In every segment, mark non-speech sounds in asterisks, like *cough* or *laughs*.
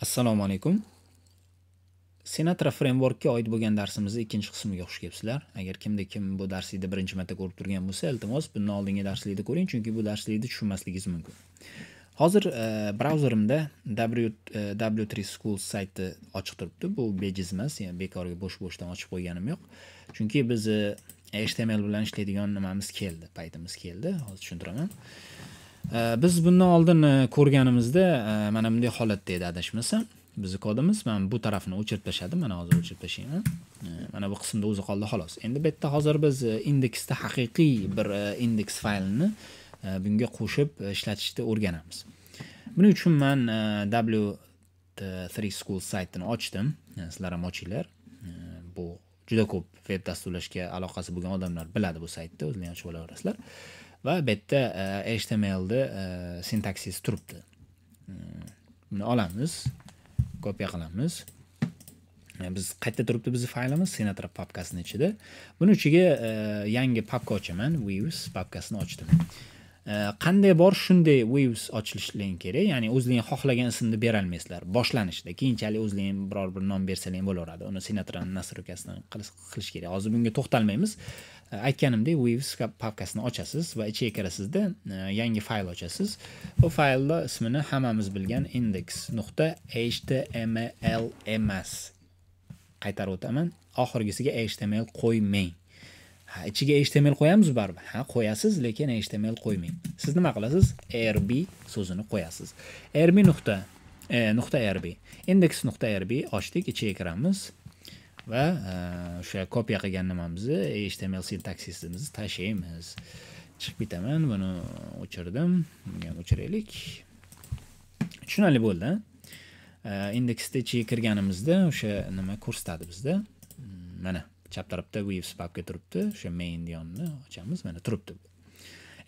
Assalomu alaykum. Sinatra frameworkka oid bo'lgan darsimizning ikkinchi qismiga xush kelibsizlar. Agar kimda kim bu darslikni birinchi marta ko'rib turgan bo'lsa, iltimos bundan oldingi darslikni ko'ring, chunki bu darslikni tushunmasligingiz mumkin. Hozir e, brauzerimda w, e, W3 school sayti ochiq turibdi. Bu bejiz emas, ya'ni bekorga bo'sh-bo'shdan ochib qo'yganim yo'q. Chunki biz e, HTML bilan ishlaydigan nimamiz keldi, paytimiz keldi. Hozir tushuntiraman. biz bundan oldin e, ko'rganimizda e, mana bunday holatda edi adashmasam bizni kodimiz mana bu tarafni o'chirib tashladim mana hozir o'chirib tashlayman mana bu qismda o'zi qoldi xolos endi bu yerda hozir biz e, indeksda haqiqiy bir indeks faylini bunga qo'shib ishlatishni o'rganamiz buning uchun man w 3 school saytini ochdim sizlar ham ochinglar bu juda ko'p veb dasturlashga aloqasi bo'lgan odamlar biladi bu saytni ham ochib olaverasizlar va bu yerda e, htmlni e, sintaksisi turibdi e, buni olamiz kopiya qilamiz biz qayerda turibdi bizni faylimiz senator papkasini ichida buni ichiga yangi papka ochaman views papkasini ochdim qanday bor shunday views ochilishligi kerak ya'ni o'zlaring xohlagan ismni berolmaysizlar boshlanishda keyinchalik o'zlaring biror bir nom bersangiz ham bo'laveradi uni senatorani nastroykasidan qilish kerak hozir bunga to'xtalmaymiz aytganimdek weaves papkasini ochasiz va ichiga kirasizda e, yangi fayl ochasiz bu faylni ismini hammamiz bilgan index nuqta html emas qaytarib o'taman oxirgisiga html qo'ymang ha ichiga html qo'yamiz baribir ha qo'yasiz lekin html qo'ymang siz nima qilasiz rb so'zini qo'yasiz rb e, nuqta nuqta rb index nuqta rb ochdik ichiga kiramiz va e, o'sha kopiya qilgan nimamizni html sintaksisimizni tashlaymiz chiqib ketaman buni o'chirdim o'chiraylik tushunarli bo'ldi e, ichiga kirganimizda o'sha nima ko'rsatadi bizda mm, mana chap tarafda waves papka turibdi o'sha main degonni ochamiz mana turibdi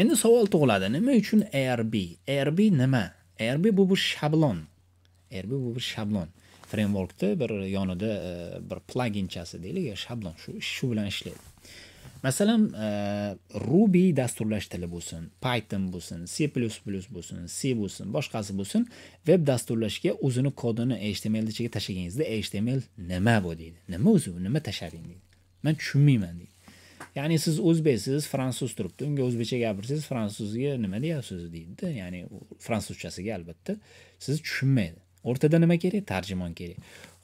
endi savol tug'iladi nima uchun arb arb nima arb bu bir shablon arb bu bir shablon frameworkni bir yonida e, bir pluginchasi deylik e, shablon shu shu bilan ishlaydi masalan e, ruby dasturlash tili bo'lsin python bo'lsin c bo'lsin c bo'lsin boshqasi bo'lsin veb dasturlashga o'zini kodini html ichiga tashlaganingizda html nima bu deydi nima o'zi nima tashlading deydi man tushunmayman deydi ya'ni siz o'zbeksiz fransuz turibdi unga o'zbekcha gapirsangiz fransuzga nima deyapsiz deydida ya'ni fransuzchasiga albatta siz tushunmaydi o'rtada nima kerak tarjimon kerak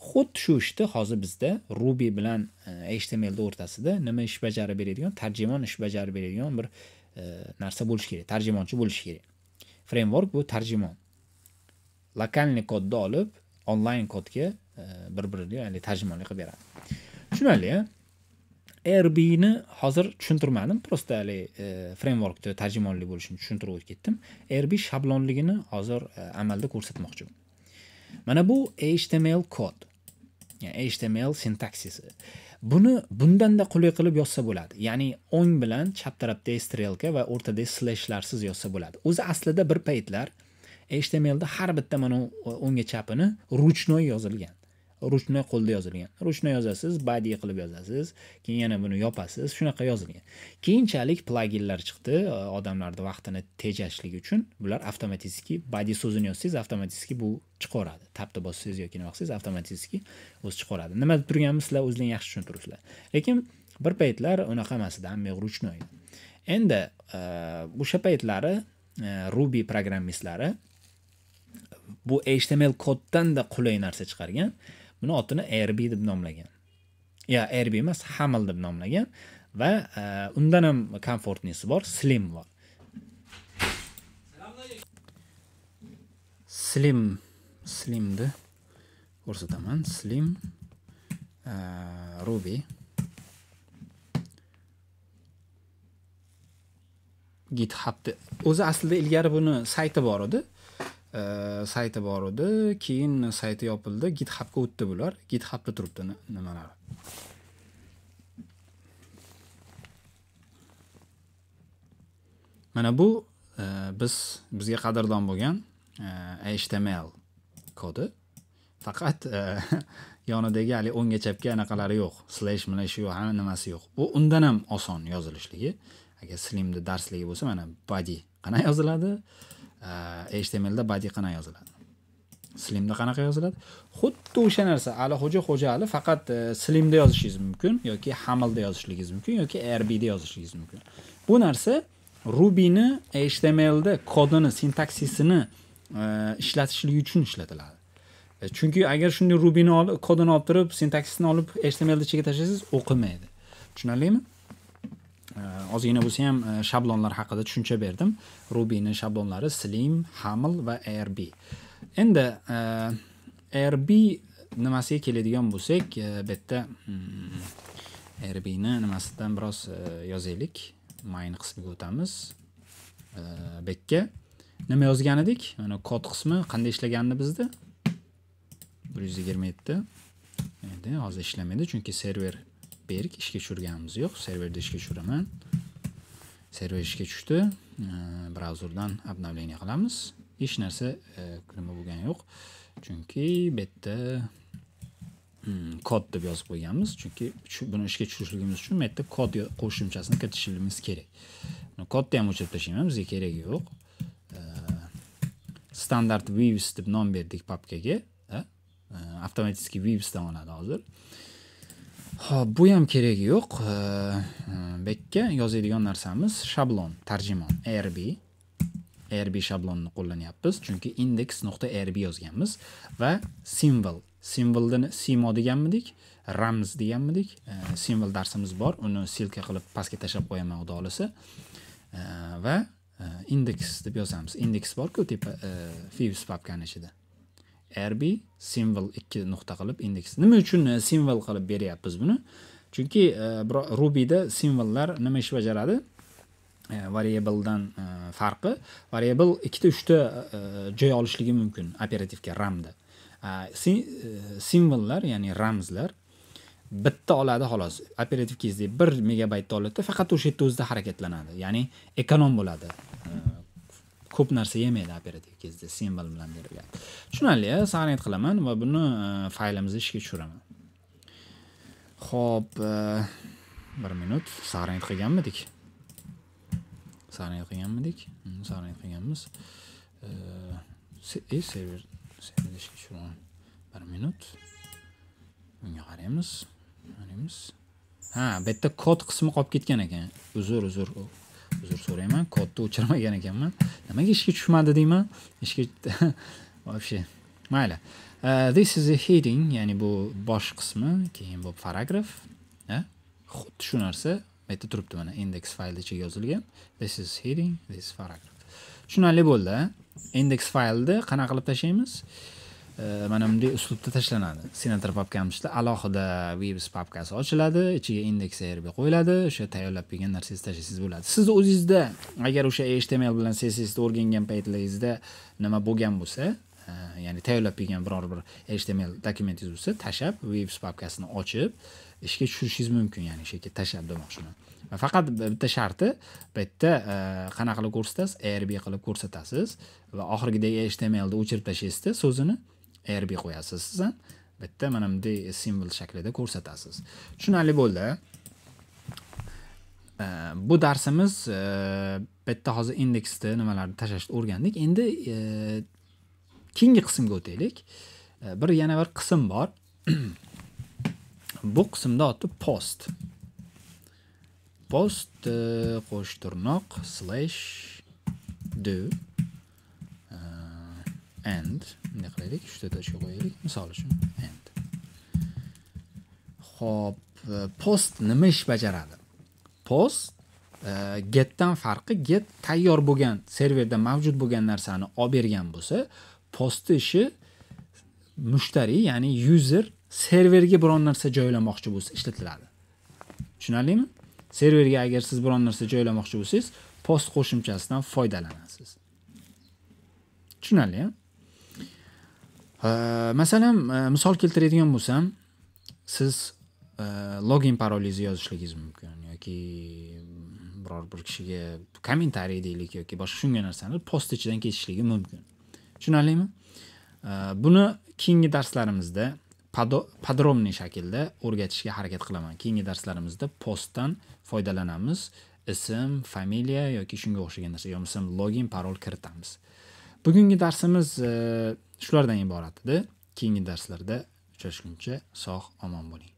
xuddi shu ishni hozir bizda ruby bilan e, htmlni o'rtasida nima ish bajarib beradigan tarjimon ish bajarib beradigan bir e, narsa bo'lishi kerak tarjimonchi bo'lishi kerak framework bu tarjimon lokalniy kodni olib onlayn kodga e, bir birini haligi tarjimonlik qilib beradi tushunarli airbnni hozir tushuntirmadim просто haligi e, frameworkni tarjimonlik bo'lishini tushuntirib o'tib ketdim airb shablonligini hozir e, amalda ko'rsatmoqchiman mana bu html kod ya'ni html sintaksisi buni bundanda qulay qilib yozsa bo'ladi ya'ni o'ng bilan chap tarafdagi strelka va o'rtadagi siz yozsa bo'ladi o'zi aslida bir paytlar htmlda har bitta mana o'ngga chapini ruchnoy yozilgan ruchni qo'lda yozilgan ruchni yozasiz badiiy qilib yozasiz keyin yana buni yopasiz shunaqa yozilgan keyinchalik plaginlar chiqdi e, odamlarni vaqtini tejashlik uchun bular avtomatiski badiiy so'zini yozsangiz avtomatiski bu chiqaveradi tabni bossangiz yoki nima qilsangiz avtomatiski o'zi chiqaveradi nima deb turganimni sizlar o'zlaring yaxshi tushuntiribsizlar lekin bir paytlar unaqa emas edi hamma ruchnoy endi e, o'sha paytlari e, ruby programmistlari bu html koddan da qulay narsa chiqargan buni otini rb deb nomlagan yo rb emas hamil deb nomlagan va e, undan ham komfortnisi bor slim bor slim slimni ko'rsataman slim e, ruby githubni o'zi aslida ilgari buni sayti bor edi sayti bor edi keyin sayti yopildi githubga o'tdi bular githubda turibdi nimalar mana bu e, biz bizga qadrdon bo'lgan e, html kodi faqat e, *laughs* yonidagi hali o'ngga chapga anaqalari yo'q slash milash yo'q hamma nimasi yo'q bu undan ham oson yozilishligi agar slimni darsligi bo'lsa mana body qanaqa yoziladi htmlda body qanaqa yoziladi slimda qanaqa yoziladi xuddi o'sha narsa alixo'ja xo'jaali faqat e, slimda yozishingiz mumkin yoki hamilda yozishligingiz mumkin yoki rbda yozishingiz mumkin bu narsa rubini htmlda kodini sintaksisini e, ishlatishlik uchun ishlatiladi e, chunki agar shunday rubini olib kodini olib turib sintaksisini olib htmlda ichiga tashlasangiz o'qimaydi tushunarlimi Э, ozgina bo'lsa ham э, shablonlar haqida tushuncha berdim rubini shablonlari slim haml va arb endi e, arb nimasiga keladigan bo'lsak e, bu yerda hmm, arb ni nimasidan biroz e, yozaylik mayn qismiga o'tamiz bu yerga nima yozgan edik mana kod qismi qanday ishlagandi bizda bir yuz yigirma yetti endi hozir ishlamaydi chunki server berik ishga tushirganimiz yo'q serverda ishga tushiraman server ishga tushdi brauzerdan обновление qilamiz hech narsa nima e, bo'lgani yo'q chunki bu yerda hmm, kod deb yozib qo'yganmiz chunki buni ishga tushirishligimiz uchun bu yerda kod qo'shimchasini kiritishimiz kerak kodni ham o'chirib tashlayman bizga keragi yo'q standart views deb nom berdik papkaga avtomatiski dan oladi hozir ho'p bu ham keragi yo'q. Hmm, bekka yozadigan narsamiz shablon, tarjimon rb rb shablonni qo'llanyapmiz, chunki index.rb yozganmiz va symbol. Symbolni simo deganmidik, ramz deganmidik. Symbol darsimiz bor, uni silka qilib pastga tashlab qo'yaman xudo xohlasa va e, index deb yozamiz. Index bor-ku tepa e, fibs papkani ichida. rb simvol ikki nuqta qilib indeks nima uchun e, simvol qilib beryapmiz buni chunki e, rubida simvollar nima ish bajaradi e, dan farqi variable ikkita uchta joy olishligi mumkin operativga ramda simvollar ya'ni ramzlar bitta oladi xolos operativkangizda bir megabaytni oladida faqat o'sha yerda o'zida harakatlanadi ya'ni ekonom bo'ladi ko'p narsa yemaydi operativ kezda simvol bilan berilgan tushunarli sign qilaman va buni e, faylimizni ishga tushiraman ho'p e, bir minut sign qilganmidik sign qilganmidik sign qilganmiz e, serverni ishga bir minut unga qaraymiz qaraymiz ha bu yerda kod qismi qolib ketgan ekan uzr uzr uzr so'rayman kodni o'chirmagan ekanman nimaga ishga tushmadi deyman ishga *laughs* вообще mayli э, this is a heading ya'ni bu bosh qismi keyin bu paragraf xuddi shu narsa bu yerda turibdi mana index faylni ichiga yozilgan this is heading this paragraf tushunarli bo'ldi index faylni qanaqa qilib tashlaymiz mana bunday uslubda tashlanadi senator papkamizda alohida vibs papkasi ochiladi ichiga indeks rb qo'yiladi o'sha tayyorlab kelgan narsangizni tashlasangiz bo'ladi sizni o'zingizda agar o'sha html bilan cssni o'rgangan paytlaringizda nima bo'lgan bo'lsa ya'ni tayyorlab kelgan biror bir html dokumentingiz bo'lsa tashlab vibs papkasini ochib ishga tushirishingiz mumkin ya'ni o'sha yerga tashlab demoqchiman faqat bitta sharti bu yerda e, qanaqa qilib ko'rsatasiz arb qilib ko'rsatasiz va oxirgidagi htmlni o'chirib tashlaysizda so'zini rb qo'yasiz ham bitta mana bunday simvol shaklida ko'rsatasiz tushunarli bo'ldi bu darsimiz e, bitta hozir indeksni nimalarni tashlashni o'rgandik endi e, keyingi qismga o'taylik e, bir yana bir qism bor *clears throat* bu qismda oti post post qo'sh tirnoq slash do and bunday qilaylik uchta shu qo'yaylik misol uchun and ho'p e, post nima ish bajaradi post e, getdan farqi get tayyor bo'lgan serverda mavjud bo'lgan narsani olib bergan bo'lsa postni ishi mushtariy ya'ni user serverga biron narsa joylamoqchi bo'lsa ishlatiladi tushunarlimi serverga agar siz biron narsa joylamoqchi bo'lsangiz post qo'shimchasidan foydalanasiz tushunarlimi Э, masalan э, misol keltiradigan bo'lsam siz э, login parolingizni yozishligingiz mumkin yoki biror bir kishiga kommentariy deylik yoki boshqa shunga narsani post ichidan ketishligi mumkin tushunarlimi buni keyingi darslarimizda подробный shaklda o'rgatishga harakat qilaman keyingi darslarimizda postdan foydalanamiz ism familiya yoki shunga o'xshagan narsa yo bo'lmasam login parol kiritamiz bugungi darsimiz e, shulardan iborat edi keyingi darslarda uchrashguncha sog' omon bo'ling